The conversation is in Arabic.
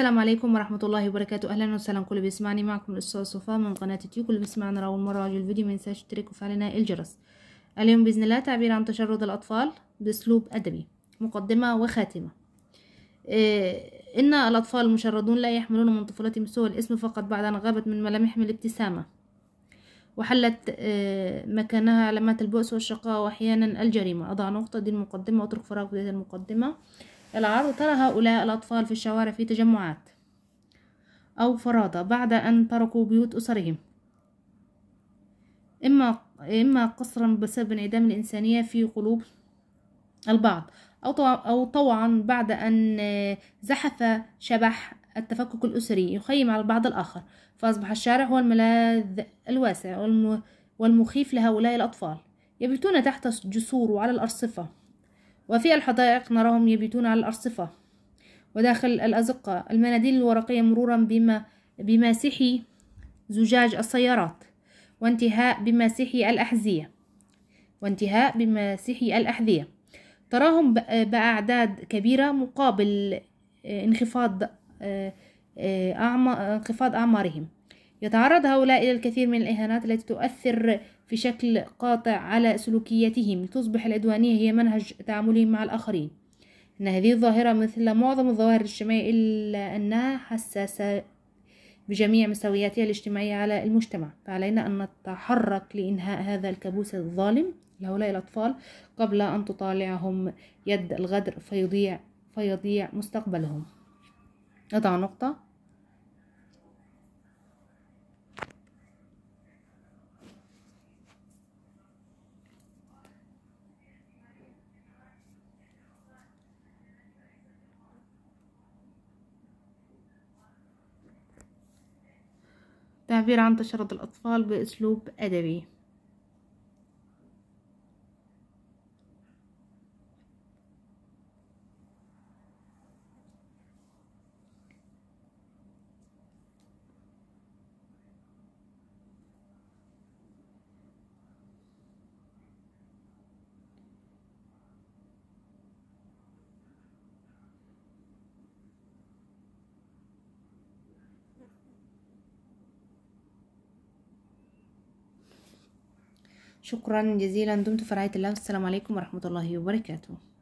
السلام عليكم ورحمة الله وبركاته أهلا وسهلا كل بيسمعني معكم الأستاذ صفاء من قناة يوتيوب كل بيسمعنا أول مرة على الفيديو منساش تشترك وفعل الجرس اليوم بإذن الله تعبير عن تشرد الأطفال بأسلوب أدبي مقدمة وخاتمة إيه إن الأطفال المشردون لا يحملون من طفولتهم سوى الاسم فقط بعد أن غابت من ملامحهم الابتسامة وحلت إيه مكانها علامات البؤس والشقاء وأحيانا الجريمة أضع نقطة دي المقدمة وأترك فراغ بداية المقدمة العرض ترى هؤلاء الأطفال في الشوارع في تجمعات أو فرادى بعد أن تركوا بيوت أسرهم إما إما قصرا بسبب انعدام الإنسانية في قلوب البعض أو أو طوعا بعد أن زحف شبح التفكك الأسري يخيم على البعض الآخر فأصبح الشارع هو الملاذ الواسع والمخيف لهؤلاء الأطفال يبيتون تحت جسور وعلى الأرصفة وفي الحدائق نراهم يبيتون على الأرصفة وداخل الأزقة المناديل الورقية مرورا بما بماسحي زجاج السيارات وانتهاء بماسحي الأحذية وانتهاء بماسحي الأحذية تراهم بأعداد كبيرة مقابل آه، انخفاض آه، آه، انخفاض أعمارهم يتعرض هؤلاء إلى الكثير من الإهانات التي تؤثر في شكل قاطع على سلوكياتهم لتصبح العدوانية هي منهج تعاملهم مع الآخرين إن هذه الظاهرة مثل معظم الظواهر الاجتماعية إلا أنها حساسة بجميع مساوياتها الاجتماعية على المجتمع فعلينا أن نتحرك لإنهاء هذا الكابوس الظالم لهؤلاء الأطفال قبل أن تطالعهم يد الغدر فيضيع فيضيع مستقبلهم نضع نقطة التعبير عن تشرد الأطفال بأسلوب أدبي شكرا جزيلا دمتم في رعاية الله والسلام عليكم ورحمة الله وبركاته